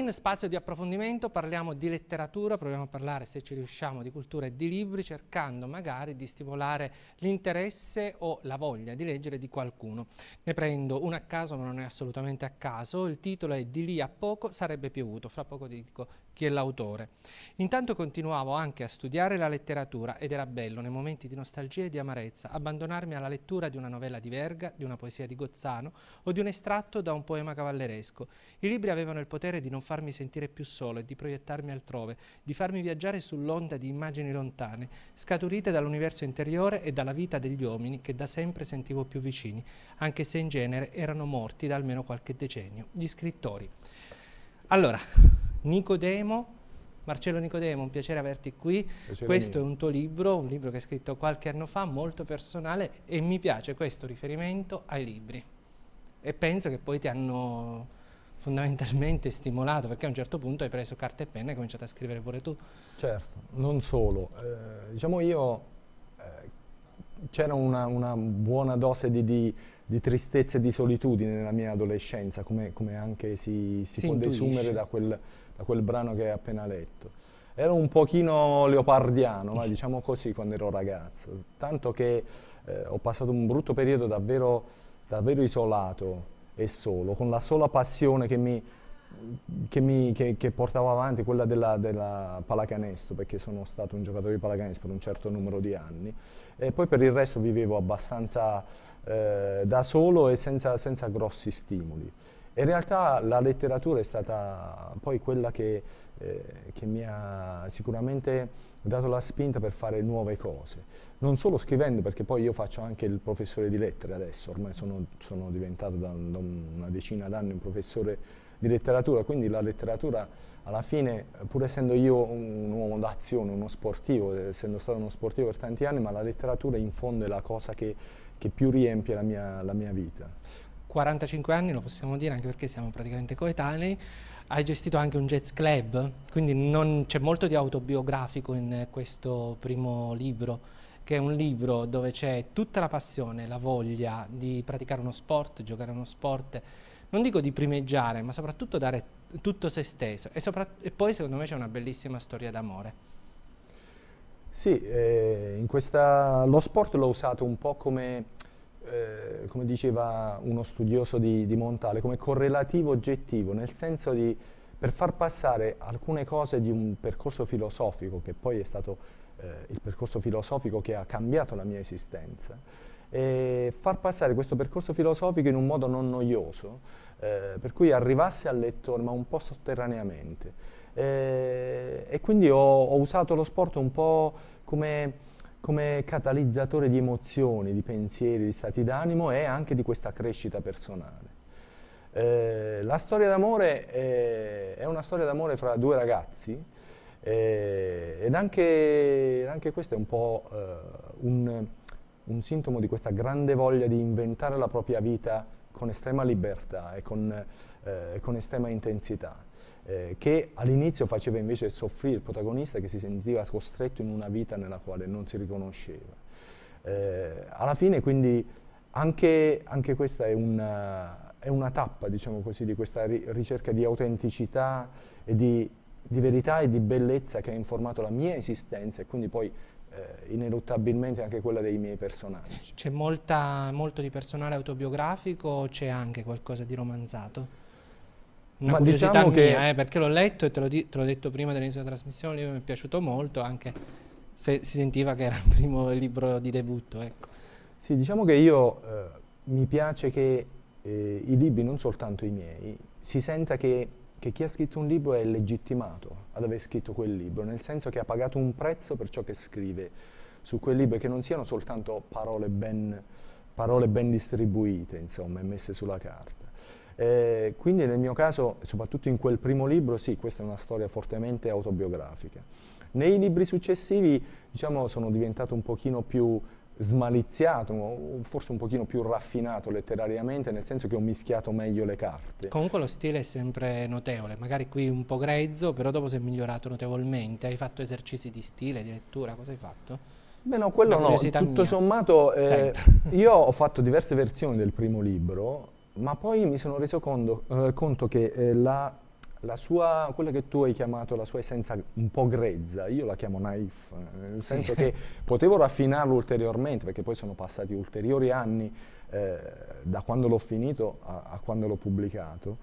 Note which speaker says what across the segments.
Speaker 1: in Spazio di approfondimento parliamo di letteratura, proviamo a parlare se ci riusciamo di cultura e di libri cercando magari di stimolare l'interesse o la voglia di leggere di qualcuno. Ne prendo uno a caso ma non è assolutamente a caso, il titolo è Di lì a poco sarebbe piovuto, fra poco ti dico chi è l'autore. Intanto continuavo anche a studiare la letteratura ed era bello, nei momenti di nostalgia e di amarezza, abbandonarmi alla lettura di una novella di Verga, di una poesia di Gozzano o di un estratto da un poema cavalleresco. I libri avevano il potere di non farmi sentire più solo e di proiettarmi altrove, di farmi viaggiare sull'onda di immagini lontane, scaturite dall'universo interiore e dalla vita degli uomini che da sempre sentivo più vicini, anche se in genere erano morti da almeno qualche decennio, gli scrittori. Allora, Nicodemo. Marcello Nicodemo, un piacere averti qui. Piacere questo mio. è un tuo libro, un libro che hai scritto qualche anno fa, molto personale e mi piace questo riferimento ai libri. E penso che poi ti hanno fondamentalmente stimolato perché a un certo punto hai preso carta e penna e hai cominciato a scrivere pure tu. Certo,
Speaker 2: non solo. Eh, diciamo io eh, c'era una, una, buona dose di, di di tristezza e di solitudine nella mia adolescenza, come, come anche si, si, si può intuisce. desumere da quel, da quel brano che hai appena letto. Ero un pochino leopardiano, ma diciamo così, quando ero ragazzo, tanto che eh, ho passato un brutto periodo davvero, davvero isolato e solo, con la sola passione che mi, che, mi, che, che, portavo avanti, quella della, della, pallacanestro, perché sono stato un giocatore di palacanestro per un certo numero di anni, e poi per il resto vivevo abbastanza eh, da solo e senza, senza, grossi stimoli. In realtà la letteratura è stata poi quella che, eh, che mi ha sicuramente dato la spinta per fare nuove cose. Non solo scrivendo, perché poi io faccio anche il professore di lettere adesso, ormai sono, sono diventato da, da, una decina d'anni un professore di letteratura, quindi la letteratura alla fine, pur essendo io un, uomo d'azione, uno sportivo, essendo stato uno sportivo per tanti anni, ma la letteratura in fondo è la cosa che che più riempie la mia, la mia vita.
Speaker 1: 45 anni, lo possiamo dire anche perché siamo praticamente coetanei, hai gestito anche un jazz club, quindi c'è molto di autobiografico in questo primo libro, che è un libro dove c'è tutta la passione, la voglia di praticare uno sport, giocare uno sport, non dico di primeggiare, ma soprattutto dare tutto se stesso e, e poi secondo me c'è una bellissima storia d'amore.
Speaker 2: Sì, eh, questa, lo sport l'ho usato un po' come, eh, come diceva uno studioso di, di, Montale, come correlativo oggettivo, nel senso di per far passare alcune cose di un percorso filosofico, che poi è stato eh, il percorso filosofico che ha cambiato la mia esistenza, e far passare questo percorso filosofico in un modo non noioso, eh, per cui arrivasse al lettore ma un po' sotterraneamente eh, e quindi ho, ho, usato lo sport un po' come, come catalizzatore di emozioni, di pensieri, di stati d'animo e anche di questa crescita personale. Eh, la storia d'amore è, è, una storia d'amore fra due ragazzi eh, ed anche, anche, questo è un po' eh, un, un, sintomo di questa grande voglia di inventare la propria vita con estrema libertà e con, eh, con estrema intensità eh, che all'inizio faceva invece soffrire il protagonista che si sentiva costretto in una vita nella quale non si riconosceva. Eh, alla fine quindi anche, anche questa è una, è una tappa, diciamo così, di questa ri ricerca di autenticità e di, di, verità e di bellezza che ha informato la mia esistenza e quindi poi eh, ineluttabilmente anche quella dei miei personaggi.
Speaker 1: C'è molto di personale autobiografico o c'è anche qualcosa di romanzato? una Ma curiosità diciamo mia, che... eh, perché l'ho letto e te l'ho, te l'ho detto prima dell'inizio della trasmissione, il libro mi è piaciuto molto, anche se si sentiva che era il primo libro di debutto. Ecco. Sì, diciamo che io eh, mi piace che eh, i libri, non soltanto i miei,
Speaker 2: si senta che, che, chi ha scritto un libro è legittimato ad aver scritto quel libro, nel senso che ha pagato un prezzo per ciò che scrive su quel libro, e che non siano soltanto parole ben, parole ben distribuite, insomma, e messe sulla carta. Eh, quindi nel mio caso, soprattutto in quel primo libro, sì, questa è una storia fortemente autobiografica. Nei libri successivi, diciamo, sono diventato un pochino più smaliziato, forse un pochino più raffinato letterariamente, nel senso che ho mischiato meglio le carte.
Speaker 1: Comunque lo stile è sempre notevole, magari qui un po' grezzo, però dopo si è migliorato notevolmente. Hai fatto esercizi di stile, di lettura, cosa hai fatto? Beh no, quello no, tutto mia. sommato eh,
Speaker 2: io ho fatto diverse versioni del primo libro ma poi mi sono reso conto, eh, conto che eh, la, la, sua, quella che tu hai chiamato la sua essenza un po' grezza, io la chiamo naif, eh, nel sì. senso che potevo raffinarlo ulteriormente, perché poi sono passati ulteriori anni eh, da quando l'ho finito a, a quando l'ho pubblicato,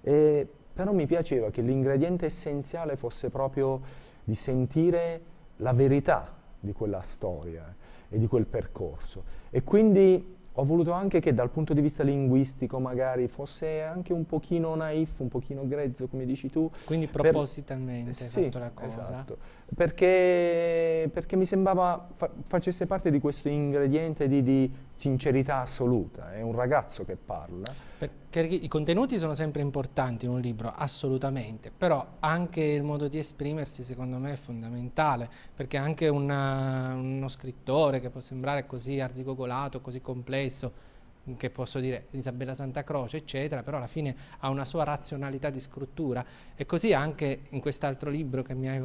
Speaker 2: e, però mi piaceva che l'ingrediente essenziale fosse proprio di sentire la verità di quella storia e di quel percorso. E quindi ho voluto anche che dal punto di vista linguistico magari fosse anche un pochino naif, un pochino grezzo, come dici tu. Quindi propositalmente per, sì, fatto la cosa. Esatto, perché, perché mi sembrava fa facesse parte di questo ingrediente di, di sincerità assoluta, è un ragazzo che parla.
Speaker 1: Perché i contenuti sono sempre importanti in un libro, assolutamente, però anche il modo di esprimersi secondo me è fondamentale, perché anche una, uno scrittore che può sembrare così arzigogolato, così complesso, che posso dire Isabella Santa Croce, eccetera, però alla fine ha una sua razionalità di scrittura e così anche in quest'altro libro che mi hai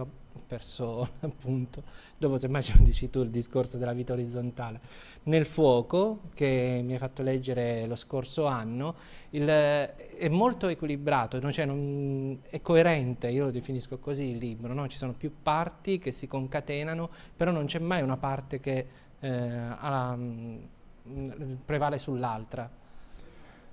Speaker 1: perso, appunto, dopo semmai ci dici tu il discorso della vita orizzontale, nel fuoco che mi hai fatto leggere lo scorso anno, il, è molto equilibrato, no? cioè non, è coerente, io lo definisco così il libro, no? ci sono più parti che si concatenano, però non c'è mai una parte che eh, ha Mm, prevale sull'altra.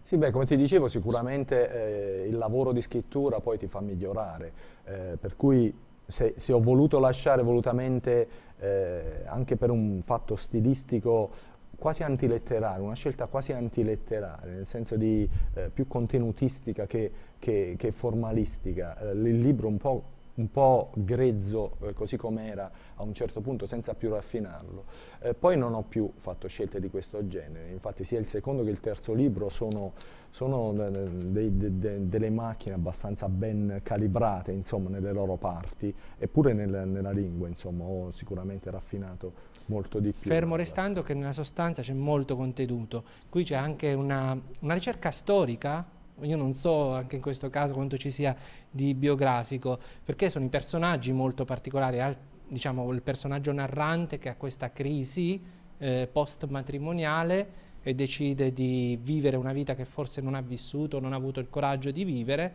Speaker 1: Sì, beh, come ti
Speaker 2: dicevo, sicuramente eh, il lavoro di scrittura poi ti fa migliorare, eh, per cui se, se, ho voluto lasciare volutamente, eh, anche per un fatto stilistico quasi antiletterario, una scelta quasi antiletteraria, nel senso di eh, più contenutistica che, che, che formalistica, eh, il libro un po' un po' grezzo eh, così com'era a un certo punto senza più raffinarlo. Eh, poi non ho più fatto scelte di questo genere, infatti sia il secondo che il terzo libro sono, sono eh, de, de, de, delle macchine abbastanza ben calibrate insomma, nelle loro parti, eppure nel, nella lingua insomma, ho sicuramente raffinato molto di più. Fermo
Speaker 1: restando che nella sostanza c'è molto contenuto, qui c'è anche una, una ricerca storica io non so anche in questo caso quanto ci sia di biografico, perché sono i personaggi molto particolari, al, diciamo il personaggio narrante che ha questa crisi eh, post matrimoniale e decide di vivere una vita che forse non ha vissuto, non ha avuto il coraggio di vivere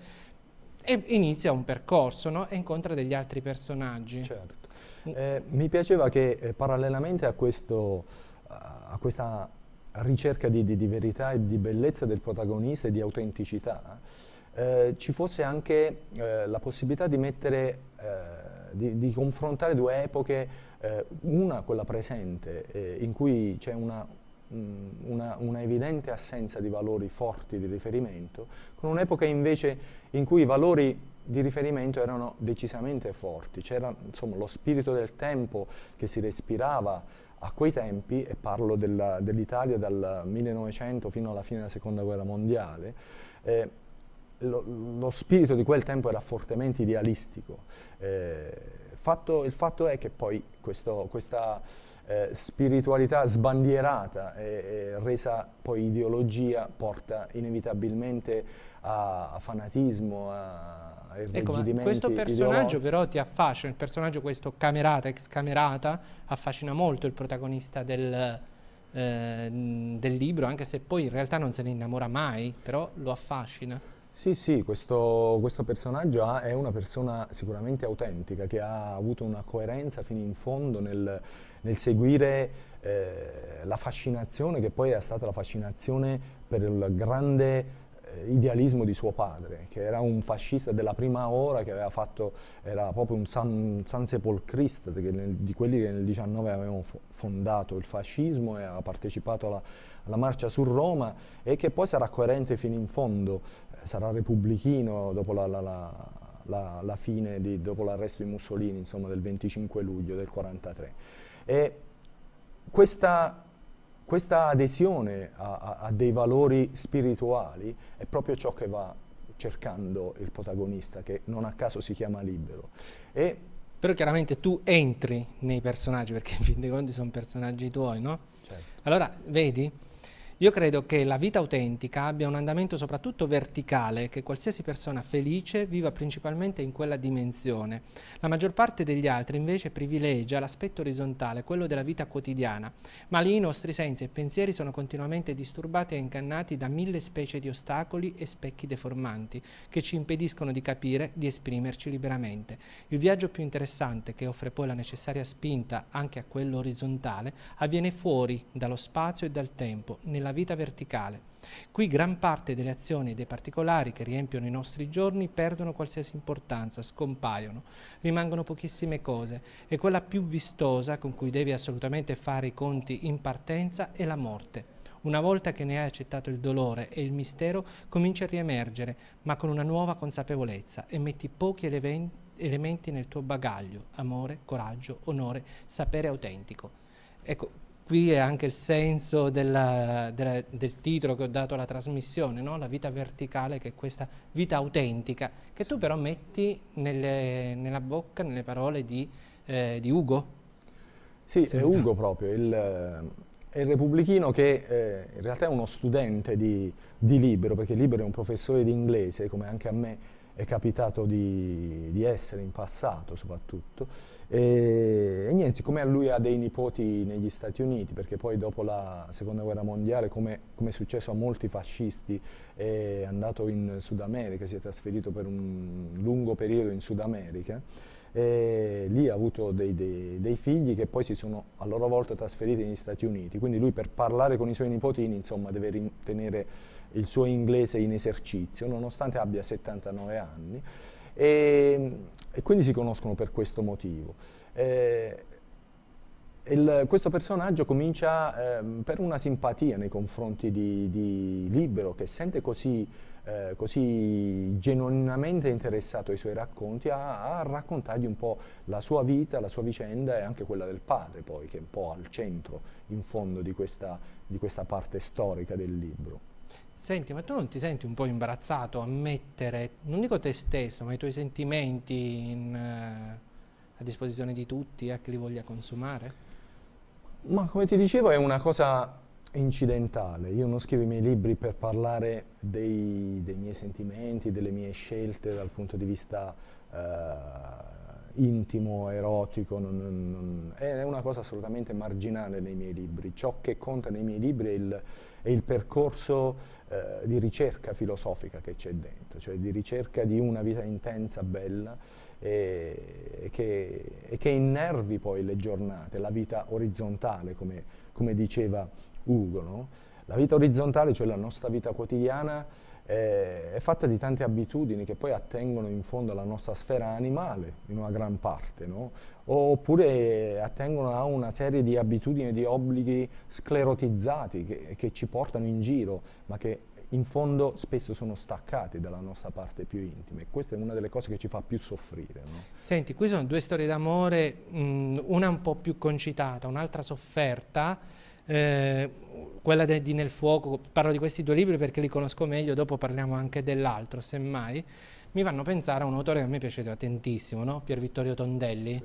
Speaker 1: e inizia un percorso no? e incontra degli altri personaggi. Certo.
Speaker 2: Eh, mi piaceva che eh, parallelamente a, questo, a questa ricerca di, di, di, verità e di bellezza del protagonista e di autenticità, eh, ci fosse anche eh, la possibilità di mettere, eh, di, di, confrontare due epoche, eh, una quella presente, eh, in cui c'è una, mm, una, una, evidente assenza di valori forti di riferimento, con un'epoca invece in cui i valori di riferimento erano decisamente forti, c'era insomma, lo spirito del tempo che si respirava, a quei tempi, e parlo dell'Italia dal 1900 fino alla fine della seconda guerra mondiale, eh, lo, lo, spirito di quel tempo era fortemente idealistico. Eh, fatto, il fatto è che poi questo, questa eh, spiritualità sbandierata e, e resa poi ideologia porta inevitabilmente a, a fanatismo, a Ecco, questo personaggio
Speaker 1: però ti affascina, il personaggio questo camerata, ex camerata, affascina molto il protagonista del, eh, del, libro, anche se poi in realtà non se ne innamora mai, però lo affascina.
Speaker 2: Sì, sì, questo, questo personaggio ha, è una persona sicuramente autentica, che ha avuto una coerenza fino in fondo nel, nel seguire eh, la fascinazione, che poi è stata la fascinazione per il grande idealismo di suo padre, che era un fascista della prima ora, che aveva fatto, era proprio un san, san sepolcrista di quelli che nel 19 avevano fondato il fascismo e ha partecipato alla, alla marcia su Roma e che poi sarà coerente fino in fondo, eh, sarà repubblichino dopo la, la, la la, la, fine di, dopo l'arresto di Mussolini, insomma del 25 luglio del 43. E questa questa adesione a, a, a, dei valori spirituali è proprio ciò che va cercando il protagonista, che non a caso si chiama libero.
Speaker 1: E Però chiaramente tu entri nei personaggi, perché in fin dei conti sono personaggi tuoi, no? Certo. Allora, vedi, io credo che la vita autentica abbia un andamento soprattutto verticale, che qualsiasi persona felice viva principalmente in quella dimensione. La maggior parte degli altri invece privilegia l'aspetto orizzontale, quello della vita quotidiana, ma lì i nostri sensi e pensieri sono continuamente disturbati e incannati da mille specie di ostacoli e specchi deformanti che ci impediscono di capire, di esprimerci liberamente. Il viaggio più interessante, che offre poi la necessaria spinta anche a quello orizzontale, avviene fuori dallo spazio e dal tempo, nella nella vita verticale. Qui gran parte delle azioni e dei particolari che riempiono i nostri giorni perdono qualsiasi importanza, scompaiono, rimangono pochissime cose e quella più vistosa con cui devi assolutamente fare i conti in partenza è la morte. Una volta che ne hai accettato il dolore e il mistero, cominci a riemergere, ma con una nuova consapevolezza e metti pochi elementi nel tuo bagaglio, amore, coraggio, onore, sapere autentico. Ecco, qui è anche il senso della, della, del titolo che ho dato alla trasmissione, no? la vita verticale che è questa vita autentica, che tu però metti nelle, nella bocca, nelle parole di, eh, di Ugo.
Speaker 2: Sì, Sembra. è Ugo proprio, il, è il repubblichino che eh, in realtà è uno studente di, di Libero, perché Libero è un professore di inglese, come anche a me è capitato di, di, essere in passato soprattutto. E, e niente, siccome lui ha dei nipoti negli Stati Uniti, perché poi dopo la seconda guerra mondiale, come, come è successo a molti fascisti, è andato in Sud America, si è trasferito per un lungo periodo in Sud America, e lì ha avuto dei, dei, dei figli che poi si sono a loro volta trasferiti negli Stati Uniti, quindi lui per parlare con i suoi nipotini insomma deve tenere il suo inglese in esercizio, nonostante abbia 79 anni, e, e quindi si conoscono per questo motivo. Eh, il, questo personaggio comincia eh, per una simpatia nei confronti di, di Libero, che sente così, eh, così, genuinamente interessato ai suoi racconti, a, a, raccontargli un po' la sua vita, la sua vicenda e anche quella del padre, poi, che è un po' al centro, in fondo, di questa, di questa parte storica del libro.
Speaker 1: Senti, ma tu non ti senti un po' imbarazzato a mettere, non dico te stesso, ma i tuoi sentimenti in, uh, a disposizione di tutti, a chi li voglia consumare?
Speaker 2: Ma come ti dicevo è una cosa incidentale, io non scrivo i miei libri per parlare dei, dei miei sentimenti, delle mie scelte dal punto di vista uh, intimo, erotico, non, non, è una cosa assolutamente marginale nei miei libri, ciò che conta nei miei libri è il, è il percorso eh, di ricerca filosofica che c'è dentro, cioè di ricerca di una vita intensa, bella e, e, che, e che, innervi poi le giornate, la vita orizzontale, come, come diceva Ugo. No? La vita orizzontale, cioè la nostra vita quotidiana, è fatta di tante abitudini che poi attengono in fondo alla nostra sfera animale, in una gran parte, no? oppure attengono a una serie di abitudini e di obblighi sclerotizzati che, che ci portano in giro, ma che in fondo spesso sono staccati dalla nostra parte più intima e questa è una delle cose che ci fa più soffrire. No?
Speaker 1: Senti, qui sono due storie d'amore, mm, una un po' più concitata, un'altra sofferta, eh, quella di Nel Fuoco, parlo di questi due libri perché li conosco meglio, dopo parliamo anche dell'altro, semmai, mi fanno pensare a un autore che a me piaceva tantissimo, no? Pier Vittorio Tondelli, sì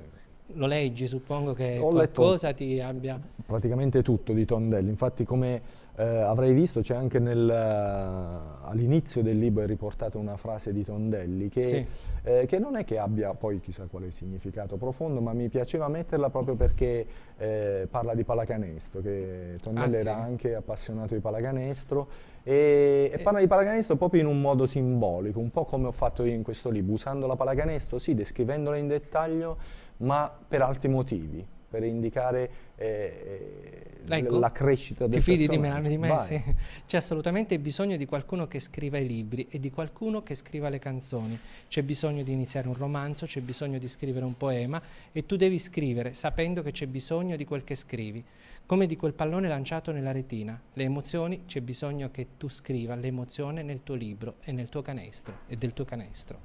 Speaker 1: lo leggi, suppongo che Ho qualcosa ti abbia...
Speaker 2: Praticamente tutto di Tondelli, infatti come eh, avrai visto c'è anche eh, all'inizio del libro è riportata una frase di Tondelli che, sì. eh, che, non è che abbia poi chissà quale significato profondo, ma mi piaceva metterla proprio perché eh, parla di pallacanestro, che Tondelli ah, era anche appassionato di pallacanestro e, e, eh. parla di pallacanestro proprio in un modo simbolico, un po' come ho fatto io in questo libro, usando la pallacanestro, sì, descrivendola in dettaglio, ma per altri motivi, per indicare eh, eh ecco, la crescita del Ti fidi personaggio. di me? Di me sì.
Speaker 1: C'è assolutamente bisogno di qualcuno che scriva i libri e di qualcuno che scriva le canzoni. C'è bisogno di iniziare un romanzo, c'è bisogno di scrivere un poema e tu devi scrivere sapendo che c'è bisogno di quel che scrivi. Come di quel pallone lanciato nella retina. Le emozioni, c'è bisogno che tu scriva l'emozione nel tuo libro e nel tuo canestro e del tuo canestro.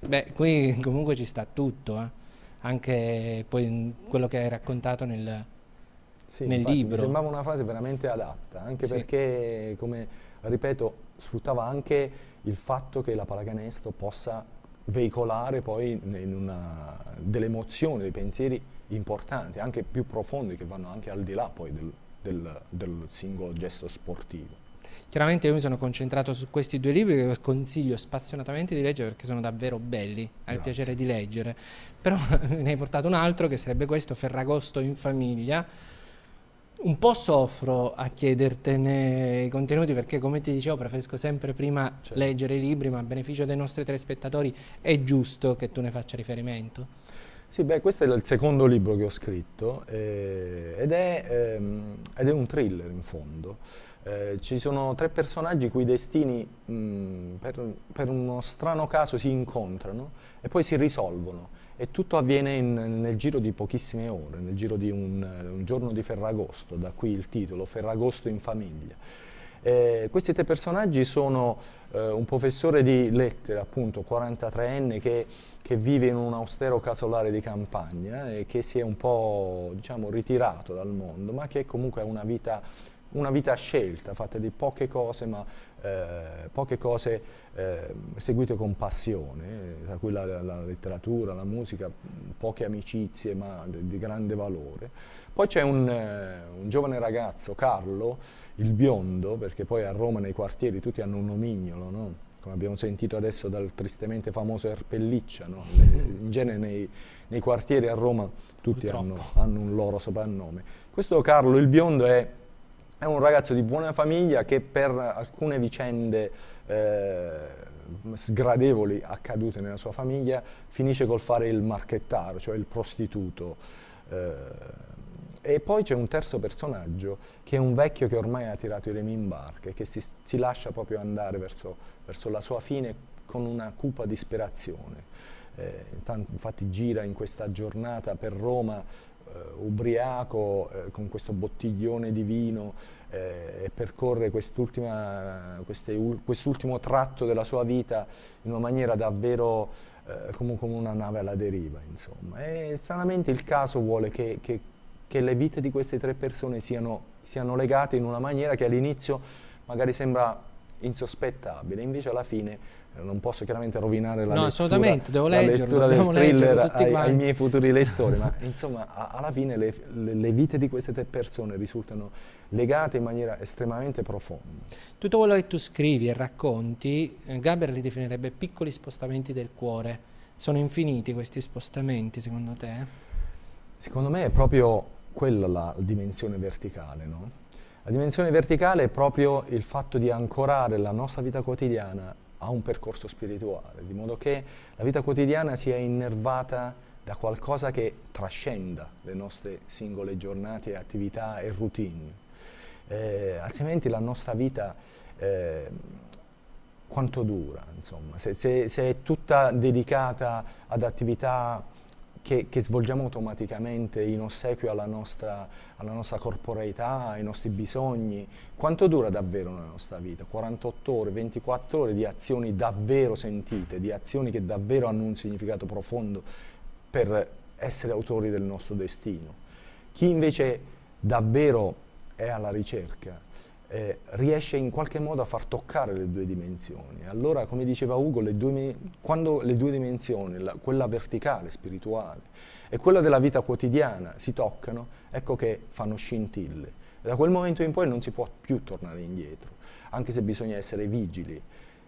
Speaker 1: Beh, qui comunque ci sta tutto, eh anche poi quello che hai raccontato nel, sì, nel infatti, libro. Mi sembrava
Speaker 2: una frase veramente adatta, anche sì. perché, come ripeto, sfruttava anche il fatto che la pallacanestro possa veicolare poi una, delle emozioni, dei pensieri importanti, anche più profondi, che vanno anche al di là poi del, del, del singolo gesto sportivo.
Speaker 1: Chiaramente io mi sono concentrato su questi due libri che consiglio spassionatamente di leggere perché sono davvero belli, hai il piacere di leggere. Però ne hai portato un altro che sarebbe questo, Ferragosto in famiglia. Un po' soffro a chiedertene i contenuti perché come ti dicevo preferisco sempre prima certo. leggere i libri, ma a beneficio dei nostri telespettatori è giusto che tu ne faccia riferimento.
Speaker 2: Sì, beh, questo è il secondo libro che ho scritto eh, ed, è, ehm, ed, è, un thriller in fondo. Eh, ci sono tre personaggi cui i destini mh, per, per, uno strano caso si incontrano e poi si risolvono e tutto avviene in, nel giro di pochissime ore, nel giro di un, un, giorno di Ferragosto, da qui il titolo Ferragosto in famiglia. Eh, questi tre personaggi sono eh, un professore di lettere, appunto 43enne, che, che, vive in un austero casolare di campagna e eh, che si è un po' diciamo, ritirato dal mondo, ma che comunque ha una vita una vita scelta, fatta di poche cose, ma eh, poche cose eh, seguite con passione, tra cui la, la, letteratura, la musica, poche amicizie, ma di, di grande valore. Poi c'è un, eh, un, giovane ragazzo, Carlo, il biondo, perché poi a Roma nei quartieri tutti hanno un nomignolo, no? come abbiamo sentito adesso dal tristemente famoso Erpelliccia, no? in genere nei, nei, quartieri a Roma tutti hanno, hanno un loro soprannome. Questo Carlo il biondo è è un ragazzo di buona famiglia che per alcune vicende eh, sgradevoli accadute nella sua famiglia finisce col fare il marchettaro, cioè il prostituto. Eh, e poi c'è un terzo personaggio che è un vecchio che ormai ha tirato i remi in barca e che si, si lascia proprio andare verso, verso, la sua fine con una cupa disperazione. Eh, infatti gira in questa giornata per Roma eh, ubriaco eh, con questo bottiglione di vino eh, e percorre quest'ultimo tratto della sua vita in una maniera davvero come, una nave alla deriva. Insomma. E sanamente il caso vuole che, che, che le vite di queste tre persone siano, siano legate in una maniera che all'inizio magari sembra insospettabile, invece alla fine non posso chiaramente rovinare la no, lettura, assolutamente, devo leggerlo, lettura del thriller ai, ai, miei futuri lettori, ma insomma alla fine le, le, le, vite di queste tre persone risultano legate in maniera estremamente profonda.
Speaker 1: Tutto quello che tu scrivi e racconti, eh, Gaber li definirebbe piccoli spostamenti del cuore. Sono infiniti questi spostamenti secondo te? Secondo
Speaker 2: me è proprio quella la dimensione verticale, no? La dimensione verticale è proprio il fatto di ancorare la nostra vita quotidiana a un percorso spirituale, di modo che la vita quotidiana sia innervata da qualcosa che trascenda le nostre singole giornate, attività e routine. Eh, altrimenti la nostra vita eh, quanto dura, insomma, se, se, se è tutta dedicata ad attività che, che, svolgiamo automaticamente in ossequio alla nostra, alla nostra, corporeità, ai nostri bisogni. Quanto dura davvero la nostra vita? 48 ore, 24 ore di azioni davvero sentite, di azioni che davvero hanno un significato profondo per essere autori del nostro destino. Chi invece davvero è alla ricerca eh, riesce in qualche modo a far toccare le due dimensioni. Allora, come diceva Ugo, le due, quando le due dimensioni, la, quella verticale, spirituale, e quella della vita quotidiana si toccano, ecco che fanno scintille. E da quel momento in poi non si può più tornare indietro, anche se bisogna essere vigili,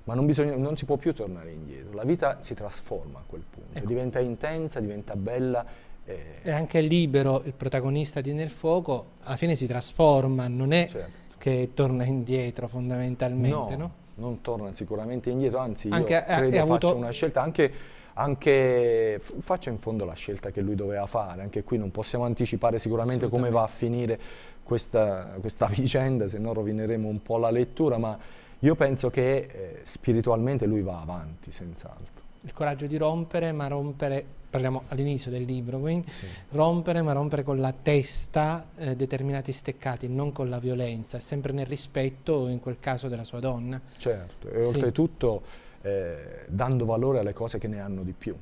Speaker 2: ma non, bisogna, non si può più tornare indietro. La vita si trasforma a quel punto, ecco. diventa intensa, diventa bella eh.
Speaker 1: E anche libero il protagonista di Nel Fuoco, alla fine si trasforma, non è certo che torna indietro fondamentalmente, no? no?
Speaker 2: Non torna sicuramente indietro, anzi anche, io eh, credo avuto... faccia una scelta anche, anche faccia in fondo la scelta che lui doveva fare, anche qui non possiamo anticipare sicuramente come va a finire questa, questa vicenda, se no rovineremo un po' la lettura, ma io penso che eh, spiritualmente lui va avanti, senz'altro
Speaker 1: il coraggio di rompere, ma rompere, parliamo all'inizio del libro, quindi sì. rompere, ma rompere con la testa eh, determinati steccati, non con la violenza, sempre nel rispetto, in quel caso, della sua donna.
Speaker 2: Certo, e sì. oltretutto eh, dando valore alle cose che ne hanno di più.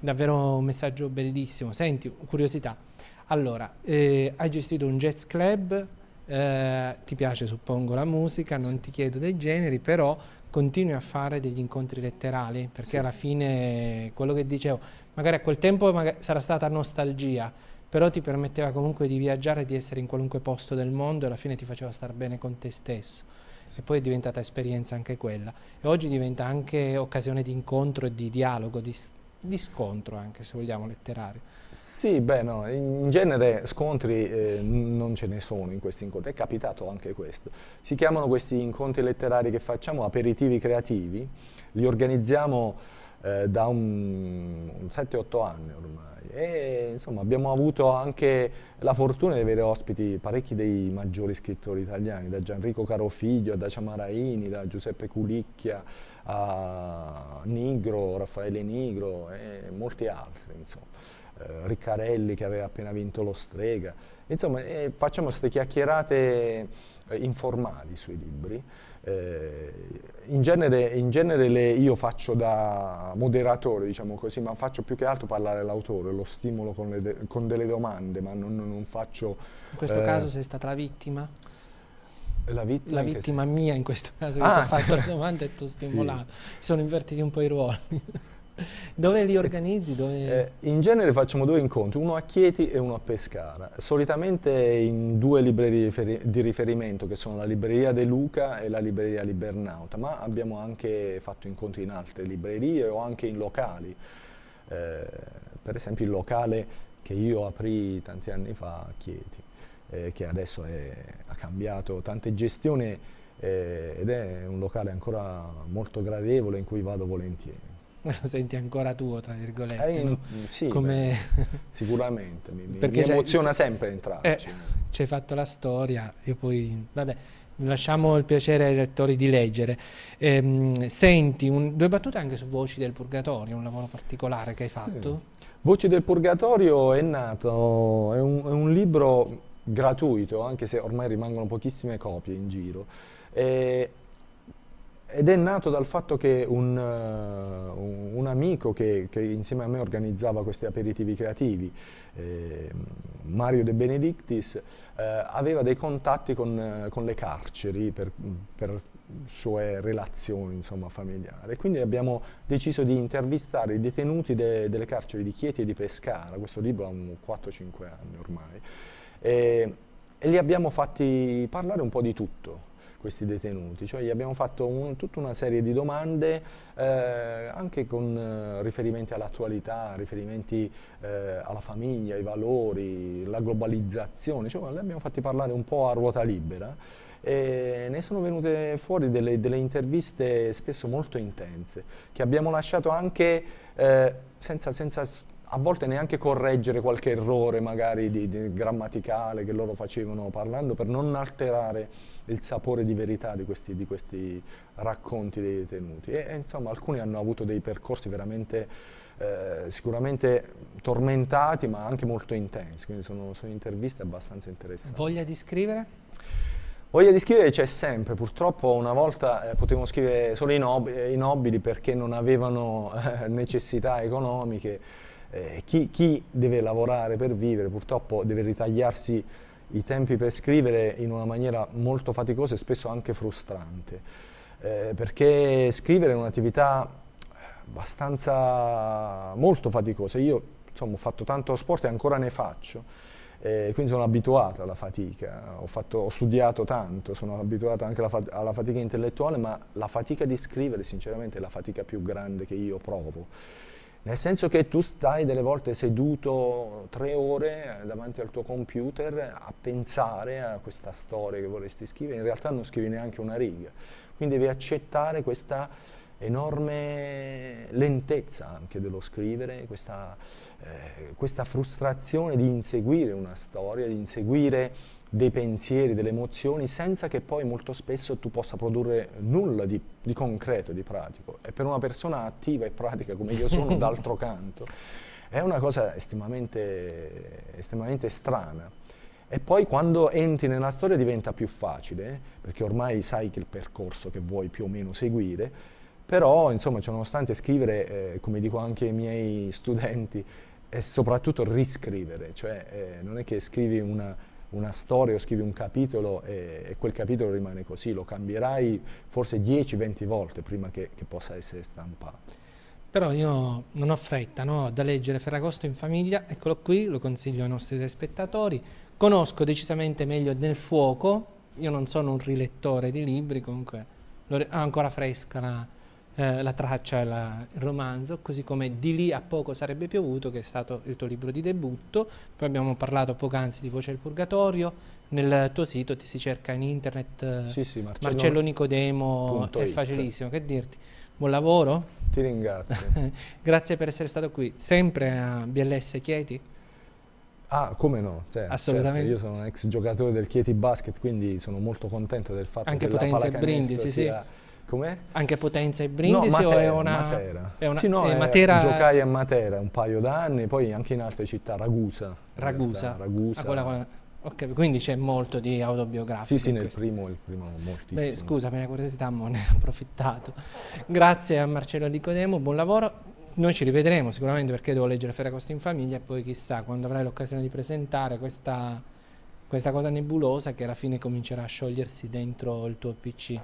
Speaker 1: Davvero un messaggio bellissimo. Senti, curiosità. Allora, eh, hai gestito un jazz club eh, ti piace suppongo la musica, non sì. ti chiedo dei generi, però continui a fare degli incontri letterali, perché sì. alla fine quello che dicevo, magari a quel tempo sarà stata nostalgia, però ti permetteva comunque di viaggiare, di essere in qualunque posto del mondo e alla fine ti faceva star bene con te stesso. E poi è diventata esperienza anche quella. E oggi diventa anche occasione di incontro e di dialogo, di, di scontro anche se vogliamo letterario. Sì, beh, no, in
Speaker 2: genere scontri eh, non ce ne sono in questi incontri, è capitato anche questo. Si chiamano questi incontri letterari che facciamo aperitivi creativi, li organizziamo eh, da 7-8 anni ormai e insomma abbiamo avuto anche la fortuna di avere ospiti parecchi dei maggiori scrittori italiani, da Gianrico Carofiglio, da Ciamaraini, da Giuseppe Culicchia, a Nigro, Raffaele Nigro e molti altri insomma. Eh, Riccarelli che aveva appena vinto lo Strega. Insomma, eh, facciamo queste chiacchierate eh, informali sui libri. Eh, in genere, in genere le, io faccio da moderatore, diciamo così, ma faccio più che altro parlare l'autore, lo stimolo con, de con delle domande, ma non, non faccio... In questo caso eh,
Speaker 1: sei stata la vittima? La vittima, la vittima mia in questo caso, ah, che ti ho fatto sì. le domande e ti ho stimolato. sì. sono invertiti un po' i ruoli.
Speaker 2: Dove li organizzi? Dove... Eh, in genere facciamo due incontri, uno a Chieti e uno a Pescara. Solitamente in due librerie di riferimento, che sono la libreria De Luca e la libreria Libernauta, ma abbiamo anche fatto incontri in altre librerie o anche in locali. Eh, per esempio il locale che io aprì tanti anni fa a Chieti, eh, che adesso è, ha cambiato tante gestioni eh, ed è un locale ancora molto gradevole in cui vado volentieri.
Speaker 1: lo senti ancora tuo, tra virgolette. Eh, no? Mm, sì, Come...
Speaker 2: sicuramente, mi, mi emoziona sempre entrare. Eh,
Speaker 1: ci hai fatto la storia, io poi... Vabbè, lasciamo il piacere ai lettori di leggere. Ehm, senti, un, due battute anche su Voci del Purgatorio, un lavoro particolare che hai fatto?
Speaker 2: Sì. Voci del Purgatorio è nato, è un, è un libro gratuito, anche se ormai rimangono pochissime copie in giro. Ed è nato dal fatto che un, uh, un, amico che, che, insieme a me organizzava questi aperitivi creativi, eh, Mario De Benedictis, eh, aveva dei contatti con, eh, con le carceri per, per, sue relazioni insomma, familiari. Quindi abbiamo deciso di intervistare i detenuti de, delle carceri di Chieti e di Pescara, questo libro ha 4-5 anni ormai, e, e li abbiamo fatti parlare un po' di tutto questi detenuti, cioè gli abbiamo fatto un, tutta una serie di domande eh, anche con eh, riferimenti all'attualità, riferimenti eh, alla famiglia, ai valori, la globalizzazione, cioè, li abbiamo fatti parlare un po' a ruota libera e ne sono venute fuori delle, delle, interviste spesso molto intense che abbiamo lasciato anche eh, senza, senza, a volte neanche correggere qualche errore magari di, di grammaticale che loro facevano parlando per non alterare il sapore di verità di questi, di questi racconti dei detenuti. E, e, insomma alcuni hanno avuto dei percorsi veramente eh, sicuramente tormentati ma anche molto intensi, quindi sono, sono interviste abbastanza interessanti.
Speaker 1: Voglia di scrivere?
Speaker 2: Voglia di scrivere c'è sempre, purtroppo una volta eh, potevano scrivere solo i, nob eh, i, nobili perché non avevano eh, necessità economiche, eh, chi, chi deve lavorare per vivere purtroppo deve ritagliarsi i tempi per scrivere in una maniera molto faticosa e spesso anche frustrante, eh, perché scrivere è un'attività eh, abbastanza molto faticosa. Io insomma, ho fatto tanto sport e ancora ne faccio, eh, quindi sono abituato alla fatica, ho, fatto, ho studiato tanto, sono abituato anche alla, alla fatica intellettuale, ma la fatica di scrivere sinceramente è la fatica più grande che io provo. Nel senso che tu stai delle volte seduto tre ore davanti al tuo computer a pensare a questa storia che vorresti scrivere, in realtà non scrivi neanche una riga. Quindi devi accettare questa enorme lentezza anche dello scrivere, questa, eh, questa frustrazione di inseguire una storia, di inseguire dei pensieri, delle emozioni, senza che poi molto spesso tu possa produrre nulla di, di concreto, di pratico. E per una persona attiva e pratica come io sono, d'altro canto, è una cosa estremamente, estremamente strana. E poi quando entri nella storia diventa più facile, perché ormai sai che il percorso che vuoi più o meno seguire, però, insomma, cioè, nonostante scrivere, eh, come dico anche ai miei studenti, e soprattutto riscrivere, cioè eh, non è che scrivi una, una, storia o scrivi un capitolo e, e, quel capitolo rimane così, lo cambierai forse 10-20 volte prima che, che, possa essere stampato.
Speaker 1: Però io non ho fretta, no? da leggere Ferragosto in famiglia, eccolo qui, lo consiglio ai nostri telespettatori, conosco decisamente meglio Nel Fuoco, io non sono un rilettore di libri, comunque ho ancora fresca la eh, la traccia, la, il romanzo, così come Di lì a poco sarebbe piovuto, che è stato il tuo libro di debutto, poi abbiamo parlato poc'anzi di Voce del Purgatorio, nel tuo sito ti si cerca in internet eh, sì, sì, Marcello, Marcello Nicodemo, è facilissimo, che dirti? Buon lavoro. Ti ringrazio. Grazie per essere stato qui, sempre a BLS Chieti. Ah, come no? Cioè, certo, Assolutamente. Certo, io
Speaker 2: sono un ex giocatore del Chieti Basket, quindi sono molto contento del fatto Anche che Potenza la pallacanestro e Brindisi, sia...
Speaker 1: Sì Com'è? Anche Potenza e Brindisi no, Matera, è una... Matera. È una... Sì, no, è eh, Matera... giocai
Speaker 2: a Matera un paio d'anni, poi anche in altre città, Ragusa. Ragusa.
Speaker 1: Ragusa. Ah, quella, quella. Okay, quindi c'è molto di autobiografico. Sì, sì, nel questo. primo, il primo moltissimo. Beh, scusa, per la curiosità, ma ne ho approfittato. Grazie a Marcello Nicodemo, buon lavoro. Noi ci rivedremo sicuramente perché devo leggere Ferracosta in famiglia e poi chissà quando avrai l'occasione di presentare questa, questa cosa nebulosa che alla fine comincerà a sciogliersi dentro il tuo PC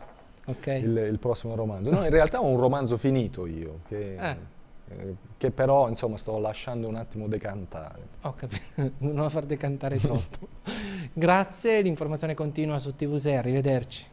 Speaker 1: okay. il,
Speaker 2: il, prossimo romanzo. No, in realtà ho un romanzo finito io, che, eh. eh, che però insomma, sto lasciando un attimo decantare.
Speaker 1: Ho capito, non lo far decantare troppo. Grazie, l'informazione continua su tv TVC, arrivederci.